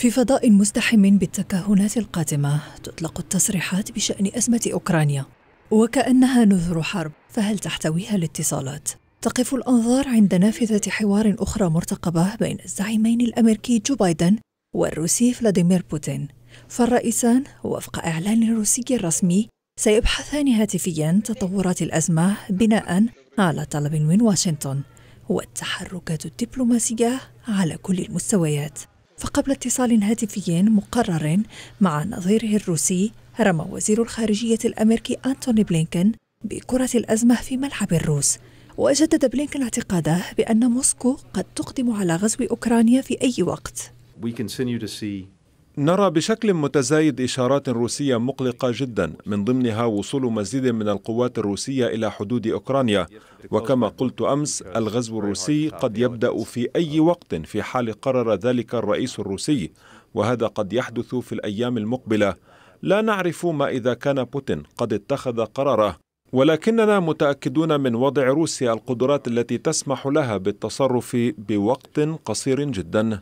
في فضاء مزدحم بالتكهنات القادمة تطلق التصريحات بشأن أزمة أوكرانيا وكأنها نذر حرب فهل تحتويها الاتصالات؟ تقف الأنظار عند نافذة حوار أخرى مرتقبة بين الزعيمين الأمريكي جو بايدن والروسي فلاديمير بوتين فالرئيسان وفق إعلان روسي رسمي سيبحثان هاتفيا تطورات الأزمة بناء على طلب من واشنطن والتحركات الدبلوماسية على كل المستويات فقبل اتصال هاتفي مقرر مع نظيره الروسي رمى وزير الخارجية الأمريكي أنتوني بلينكن بكرة الأزمة في ملعب الروس وجدد بلينكن اعتقاده بأن موسكو قد تقدم على غزو أوكرانيا في أي وقت We continue to see نرى بشكل متزايد إشارات روسية مقلقة جدا من ضمنها وصول مزيد من القوات الروسية إلى حدود أوكرانيا وكما قلت أمس الغزو الروسي قد يبدأ في أي وقت في حال قرر ذلك الرئيس الروسي وهذا قد يحدث في الأيام المقبلة لا نعرف ما إذا كان بوتين قد اتخذ قراره ولكننا متأكدون من وضع روسيا القدرات التي تسمح لها بالتصرف بوقت قصير جداً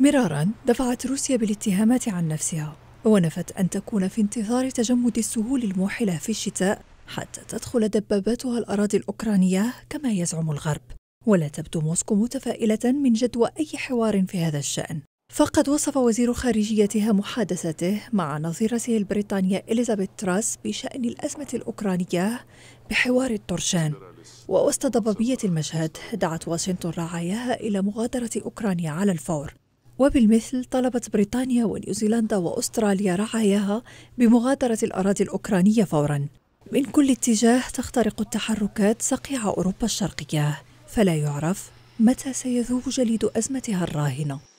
مرارا دفعت روسيا بالاتهامات عن نفسها ونفت أن تكون في انتظار تجمد السهول الموحلة في الشتاء حتى تدخل دباباتها الأراضي الأوكرانية كما يزعم الغرب ولا تبدو موسكو متفائلة من جدوى أي حوار في هذا الشأن فقد وصف وزير خارجيتها محادثته مع نظيرته البريطانية إليزابيث تراس بشأن الأزمة الأوكرانية بحوار الطرشان ووسط ضبابية المشهد دعت واشنطن رعاياها إلى مغادرة أوكرانيا على الفور وبالمثل طلبت بريطانيا ونيوزيلندا وأستراليا رعاياها بمغادرة الأراضي الأوكرانية فورا من كل اتجاه تخترق التحركات صقيع أوروبا الشرقية فلا يعرف متى سيذوب جليد أزمتها الراهنة